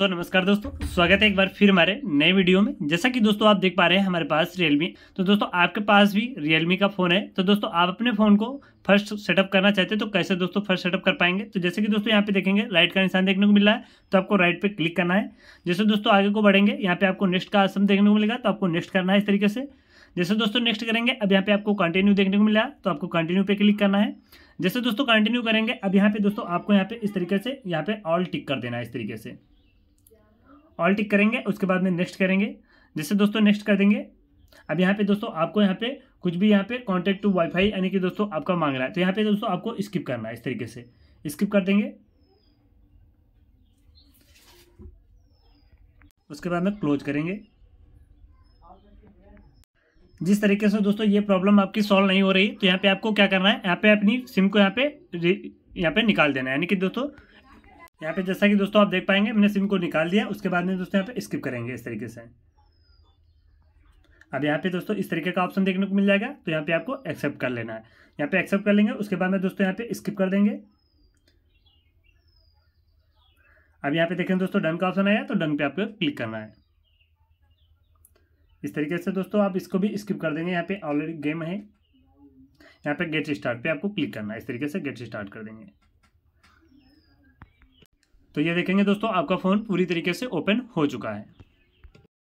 तो नमस्कार दोस्तों स्वागत है एक बार फिर हमारे नए वीडियो में जैसा कि दोस्तों आप देख पा रहे हैं हमारे पास रियलमी तो दोस्तों आपके पास भी रियलमी का फ़ोन है तो दोस्तों आप अपने फ़ोन को फर्स्ट सेटअप करना चाहते हैं तो कैसे दोस्तों फर्स्ट सेटअप कर पाएंगे तो जैसे कि दोस्तों यहाँ पे देखेंगे राइट का निशान देखने को मिल रहा है तो आपको राइट पे क्लिक करना है जैसे दोस्तों आगे को बढ़ेंगे यहाँ पे आपको नेक्स्ट का आसम देखने को मिलेगा तो आपको नेक्स्ट करना है इस तरीके से जैसे दोस्तों नेक्स्ट करेंगे अब यहाँ पे आपको कंटिन्यू देखने को मिला तो आपको कंटिन्यू पे क्लिक करना है जैसे दोस्तों कंटिन्यू करेंगे अब यहाँ पे दोस्तों आपको यहाँ पे इस तरीके से यहाँ पे ऑल टिक कर देना है इस तरीके से ऑल टिक करेंगे उसके बाद में नेक्स्ट करेंगे जैसे दोस्तों नेक्स्ट कर देंगे अब यहाँ पे दोस्तों आपको यहाँ पे कुछ भी यहाँ पे कॉन्टेक्ट टू वाईफाई यानी कि दोस्तों आपका मांग रहा है तो यहाँ पे दोस्तों आपको स्किप करना है इस तरीके से स्किप कर देंगे उसके बाद में क्लोज करेंगे जिस तरीके से दोस्तों ये प्रॉब्लम आपकी सॉल्व नहीं हो रही तो यहाँ पे आपको क्या करना है यहाँ पे अपनी सिम को यहाँ पे यहाँ पे निकाल देना है यानी कि दोस्तों यहाँ पे जैसा कि दोस्तों आप देख पाएंगे मैंने सिम को निकाल दिया उसके बाद में दोस्तों यहाँ पे स्किप करेंगे इस तरीके से अब यहाँ पे दोस्तों इस तरीके का ऑप्शन देखने को मिल जाएगा तो यहाँ पे आपको एक्सेप्ट कर लेना है यहाँ पे एक्सेप्ट कर लेंगे उसके बाद में दोस्तों यहाँ पे स्किप कर देंगे अब यहाँ पे देखें दोस्तों डन का ऑप्शन आया तो डन पे आपको क्लिक करना है इस तरीके से दोस्तों आप इसको भी स्किप कर देंगे यहाँ पे ऑलरेडी गेम है यहाँ पे गेट स्टार्ट पे आपको क्लिक करना है इस तरीके से गेट स्टार्ट कर देंगे तो ये देखेंगे दोस्तों आपका फ़ोन पूरी तरीके से ओपन हो चुका है